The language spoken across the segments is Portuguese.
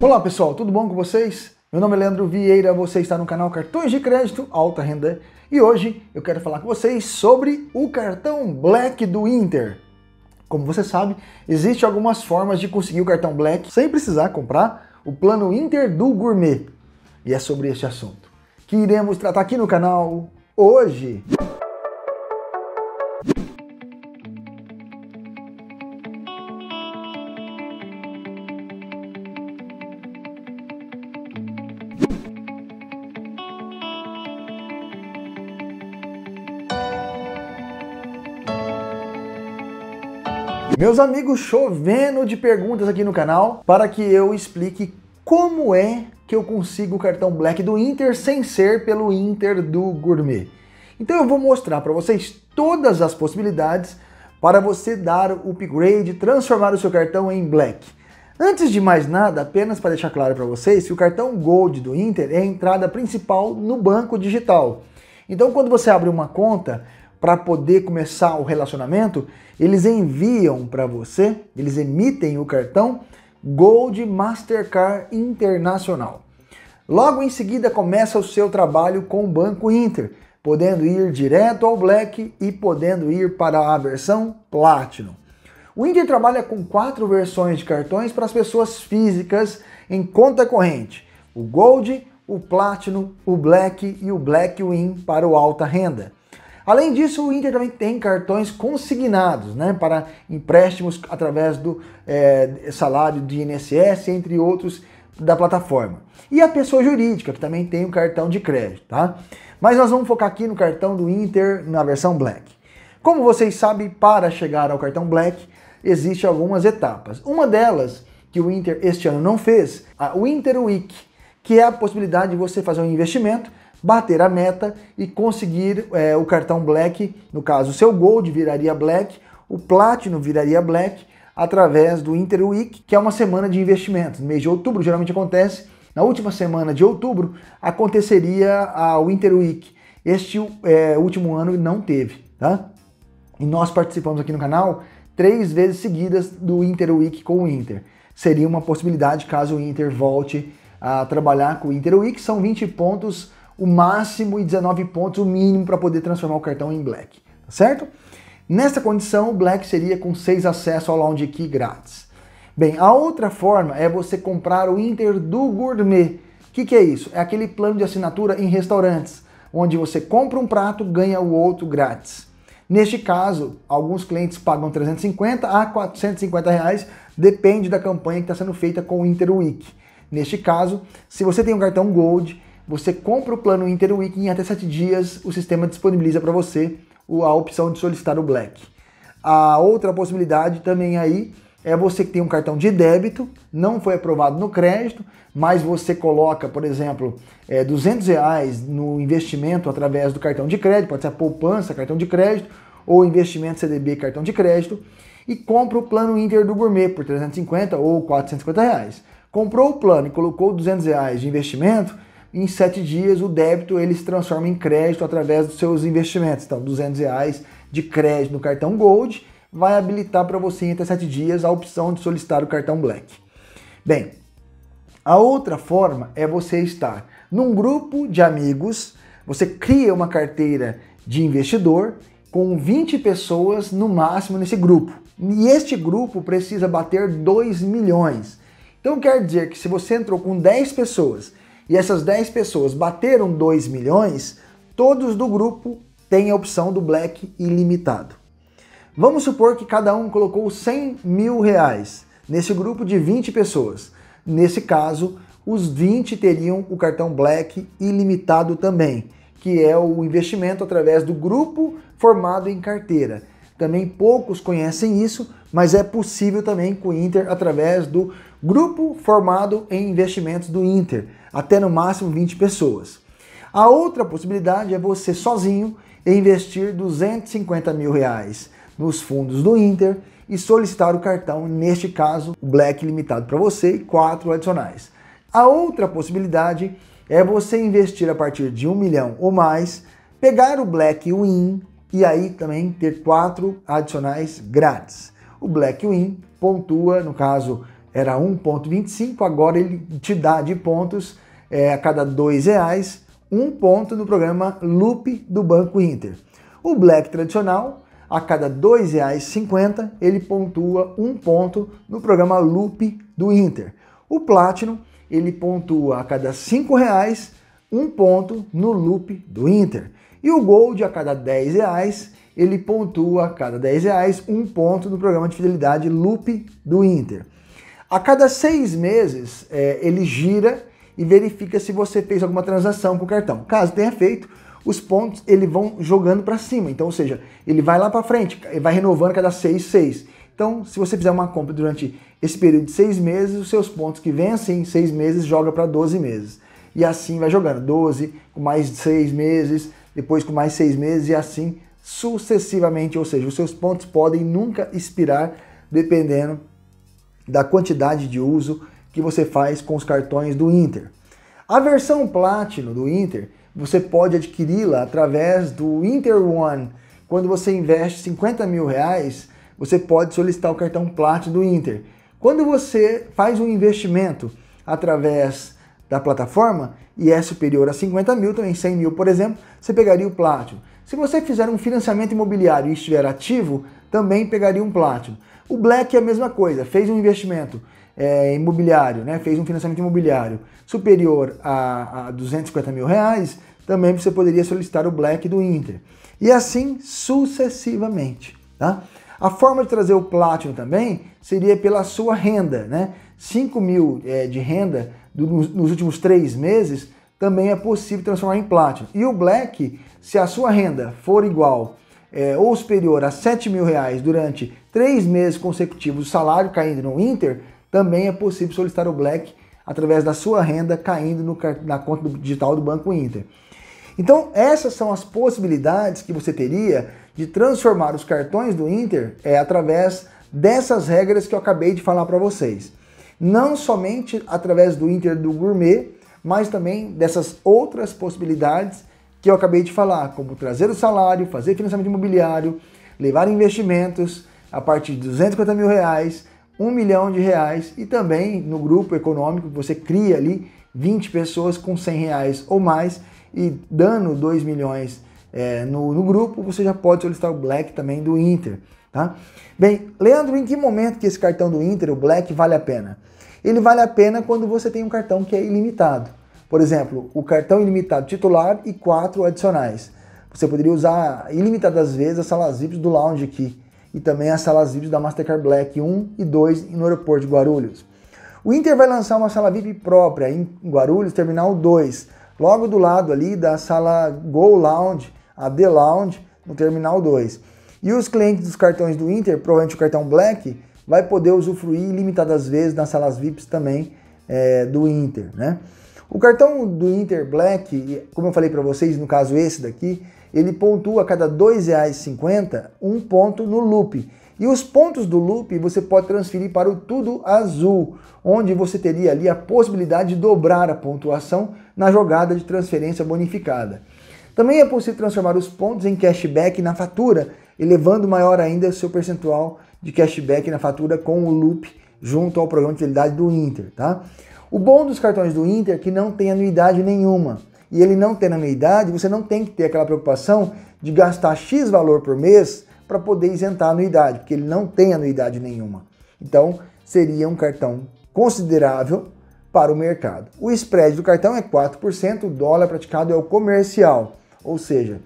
Olá pessoal, tudo bom com vocês? Meu nome é Leandro Vieira, você está no canal Cartões de Crédito Alta Renda e hoje eu quero falar com vocês sobre o cartão Black do Inter. Como você sabe, existem algumas formas de conseguir o cartão Black sem precisar comprar o plano Inter do Gourmet. E é sobre este assunto que iremos tratar aqui no canal hoje. Meus amigos, chovendo de perguntas aqui no canal para que eu explique como é que eu consigo o cartão Black do Inter sem ser pelo Inter do Gourmet. Então eu vou mostrar para vocês todas as possibilidades para você dar o upgrade, transformar o seu cartão em Black. Antes de mais nada, apenas para deixar claro para vocês que o cartão Gold do Inter é a entrada principal no banco digital. Então, quando você abre uma conta, para poder começar o relacionamento, eles enviam para você, eles emitem o cartão Gold Mastercard Internacional. Logo em seguida começa o seu trabalho com o Banco Inter, podendo ir direto ao Black e podendo ir para a versão Platinum. O Inter trabalha com quatro versões de cartões para as pessoas físicas em conta corrente: o Gold, o Platinum, o Black e o Black Win para o alta renda. Além disso, o Inter também tem cartões consignados né, para empréstimos através do é, salário de INSS, entre outros da plataforma. E a pessoa jurídica, que também tem o cartão de crédito. Tá? Mas nós vamos focar aqui no cartão do Inter na versão Black. Como vocês sabem, para chegar ao cartão Black, existem algumas etapas. Uma delas, que o Inter este ano não fez, a Winter Week, que é a possibilidade de você fazer um investimento bater a meta e conseguir é, o cartão Black, no caso, o seu Gold viraria Black, o Platinum viraria Black, através do Interweek, que é uma semana de investimentos. No mês de outubro, geralmente acontece, na última semana de outubro, aconteceria a Interweek. Este é, último ano não teve, tá? E nós participamos aqui no canal três vezes seguidas do Interweek com o Inter. Seria uma possibilidade caso o Inter volte a trabalhar com o Interweek, são 20 pontos o máximo e 19 pontos, o mínimo, para poder transformar o cartão em black, tá certo? Nessa condição, o black seria com 6 acessos ao Lounge Key grátis. Bem, a outra forma é você comprar o Inter do Gourmet. O que, que é isso? É aquele plano de assinatura em restaurantes, onde você compra um prato, ganha o outro grátis. Neste caso, alguns clientes pagam 350 a 450 reais, depende da campanha que está sendo feita com o Inter Week. Neste caso, se você tem um cartão Gold, você compra o plano Interweek em até 7 dias, o sistema disponibiliza para você a opção de solicitar o Black. A outra possibilidade também aí é você que tem um cartão de débito, não foi aprovado no crédito, mas você coloca, por exemplo, é, 200 reais no investimento através do cartão de crédito, pode ser a poupança, cartão de crédito, ou investimento CDB, cartão de crédito, e compra o plano Inter do Gourmet por 350 ou 450 reais. Comprou o plano e colocou 200 reais de investimento, em sete dias o débito ele se transforma em crédito através dos seus investimentos. Então, 200 reais de crédito no cartão Gold vai habilitar para você em até sete dias a opção de solicitar o cartão Black. Bem, a outra forma é você estar num grupo de amigos, você cria uma carteira de investidor com 20 pessoas no máximo nesse grupo. E este grupo precisa bater 2 milhões. Então quer dizer que se você entrou com 10 pessoas e essas 10 pessoas bateram 2 milhões, todos do grupo têm a opção do Black ilimitado. Vamos supor que cada um colocou 100 mil reais nesse grupo de 20 pessoas. Nesse caso, os 20 teriam o cartão Black ilimitado também, que é o investimento através do grupo formado em carteira. Também poucos conhecem isso, mas é possível também com o Inter através do grupo formado em investimentos do Inter, até no máximo 20 pessoas. A outra possibilidade é você sozinho investir 250 mil reais nos fundos do Inter e solicitar o cartão, neste caso, o Black limitado para você e quatro adicionais. A outra possibilidade é você investir a partir de um milhão ou mais, pegar o Black Win e aí também ter quatro adicionais grátis o black win pontua, no caso era 1,25, agora ele te dá de pontos é, a cada dois reais um ponto no programa Loop do Banco Inter. O Black tradicional, a cada R$ 2,50, ele pontua um ponto no programa Loop do Inter. O Platinum, ele pontua a cada R$ 5,00 um ponto no Loop do Inter. E o Gold, a cada R$ reais ele pontua a cada 10 reais um ponto no programa de fidelidade Loop do Inter. A cada seis meses, é, ele gira e verifica se você fez alguma transação com o cartão. Caso tenha feito, os pontos ele vão jogando para cima. Então, ou seja, ele vai lá para frente, vai renovando cada seis, seis. Então, se você fizer uma compra durante esse período de seis meses, os seus pontos que vencem em assim, seis meses joga para 12 meses. E assim vai jogando, 12, com mais seis meses, depois com mais seis meses e assim sucessivamente, ou seja, os seus pontos podem nunca expirar dependendo da quantidade de uso que você faz com os cartões do Inter. A versão Platinum do Inter você pode adquiri-la através do Inter One. Quando você investe 50 mil reais, você pode solicitar o cartão Platinum do Inter. Quando você faz um investimento através da plataforma e é superior a 50 mil, também 100 mil, por exemplo, você pegaria o Platinum. Se você fizer um financiamento imobiliário e estiver ativo, também pegaria um Platinum. O Black é a mesma coisa, fez um investimento é, imobiliário, né? fez um financiamento imobiliário superior a, a 250 mil reais, também você poderia solicitar o Black do Inter. E assim sucessivamente. Tá? A forma de trazer o Platinum também seria pela sua renda. Né? 5 mil é, de renda do, nos, últimos três meses também é possível transformar em Platinum. E o Black se a sua renda for igual é, ou superior a 7 mil reais durante três meses consecutivos, o salário caindo no Inter, também é possível solicitar o Black através da sua renda caindo no, na conta digital do Banco Inter. Então, essas são as possibilidades que você teria de transformar os cartões do Inter é, através dessas regras que eu acabei de falar para vocês. Não somente através do Inter do Gourmet, mas também dessas outras possibilidades que eu acabei de falar, como trazer o salário, fazer financiamento imobiliário, levar investimentos a partir de 250 mil reais, 1 milhão de reais e também no grupo econômico você cria ali 20 pessoas com 100 reais ou mais e dando 2 milhões é, no, no grupo, você já pode solicitar o Black também do Inter. Tá? Bem, Leandro, em que momento que esse cartão do Inter, o Black, vale a pena? Ele vale a pena quando você tem um cartão que é ilimitado. Por exemplo, o cartão ilimitado titular e quatro adicionais. Você poderia usar ilimitadas vezes as salas VIPs do Lounge aqui e também as salas VIPs da Mastercard Black 1 e 2 no aeroporto de Guarulhos. O Inter vai lançar uma sala VIP própria em Guarulhos, Terminal 2, logo do lado ali da sala Go Lounge, a The Lounge, no Terminal 2. E os clientes dos cartões do Inter, provavelmente o cartão Black, vai poder usufruir ilimitadas vezes nas salas VIPs também é, do Inter, né? O cartão do Inter Black, como eu falei para vocês, no caso esse daqui, ele pontua a cada R$ 2,50 um ponto no loop. E os pontos do loop você pode transferir para o Tudo Azul, onde você teria ali a possibilidade de dobrar a pontuação na jogada de transferência bonificada. Também é possível transformar os pontos em cashback na fatura, elevando maior ainda o seu percentual de cashback na fatura com o loop junto ao programa de fidelidade do Inter, tá? O bom dos cartões do Inter é que não tem anuidade nenhuma. E ele não tendo anuidade, você não tem que ter aquela preocupação de gastar X valor por mês para poder isentar a anuidade, porque ele não tem anuidade nenhuma. Então, seria um cartão considerável para o mercado. O spread do cartão é 4%, o dólar praticado é o comercial. Ou seja,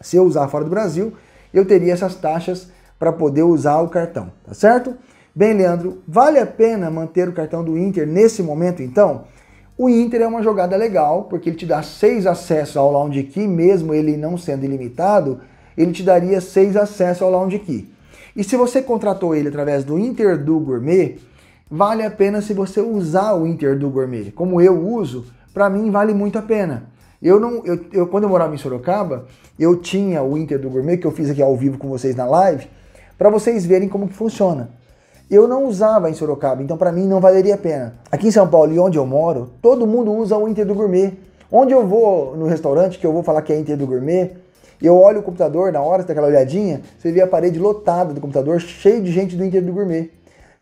se eu usar fora do Brasil, eu teria essas taxas para poder usar o cartão, tá certo? Bem, Leandro, vale a pena manter o cartão do Inter nesse momento então? O Inter é uma jogada legal, porque ele te dá seis acessos ao Lounge Key, mesmo ele não sendo ilimitado, ele te daria seis acessos ao Lounge Key. E se você contratou ele através do Inter do Gourmet, vale a pena se você usar o Inter do Gourmet. Como eu uso, para mim vale muito a pena. Eu não, eu, eu, quando eu morava em Sorocaba, eu tinha o Inter do Gourmet que eu fiz aqui ao vivo com vocês na live, para vocês verem como que funciona. Eu não usava em Sorocaba, então para mim não valeria a pena. Aqui em São Paulo e onde eu moro, todo mundo usa o Inter do Gourmet. Onde eu vou no restaurante, que eu vou falar que é Inter do Gourmet, eu olho o computador na hora, você dá aquela olhadinha, você vê a parede lotada do computador, cheio de gente do Inter do Gourmet.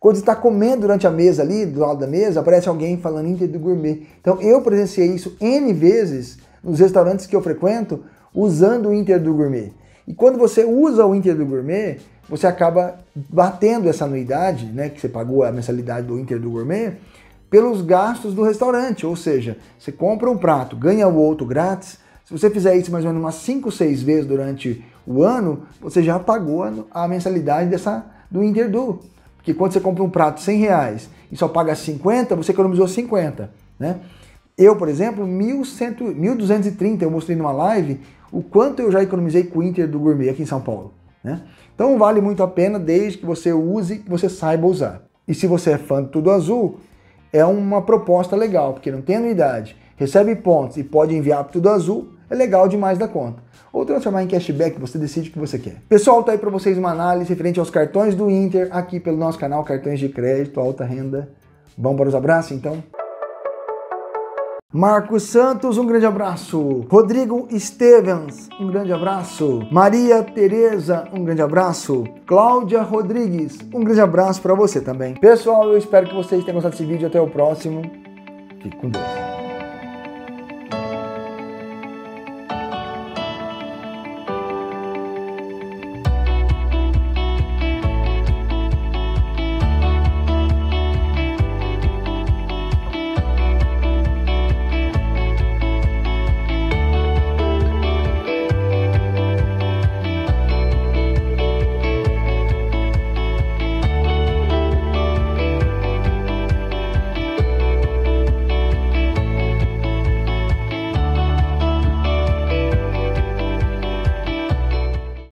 Quando você está comendo durante a mesa ali, do lado da mesa, aparece alguém falando Inter do Gourmet. Então eu presenciei isso N vezes nos restaurantes que eu frequento usando o Inter do Gourmet. E quando você usa o Inter do Gourmet, você acaba batendo essa anuidade, né, que você pagou a mensalidade do Inter do Gourmet, pelos gastos do restaurante. Ou seja, você compra um prato, ganha o outro grátis. Se você fizer isso mais ou menos umas 5, 6 vezes durante o ano, você já pagou a mensalidade dessa do do Porque quando você compra um prato 100 reais e só paga 50, você economizou 50, né? Eu, por exemplo, 1100, eu mostrei numa live o quanto eu já economizei com o Inter do Gourmet aqui em São Paulo. Né? Então vale muito a pena desde que você use que você saiba usar. E se você é fã do Tudo Azul, é uma proposta legal, porque não tem anuidade, recebe pontos e pode enviar para Tudo Azul, é legal demais da conta. Ou transformar em cashback, você decide o que você quer. Pessoal, tá aí para vocês uma análise referente aos cartões do Inter aqui pelo nosso canal Cartões de Crédito Alta Renda. Vamos para os abraços então? Marcos Santos, um grande abraço. Rodrigo Stevens, um grande abraço. Maria Tereza, um grande abraço. Cláudia Rodrigues, um grande abraço para você também. Pessoal, eu espero que vocês tenham gostado desse vídeo. Até o próximo. Fique com Deus.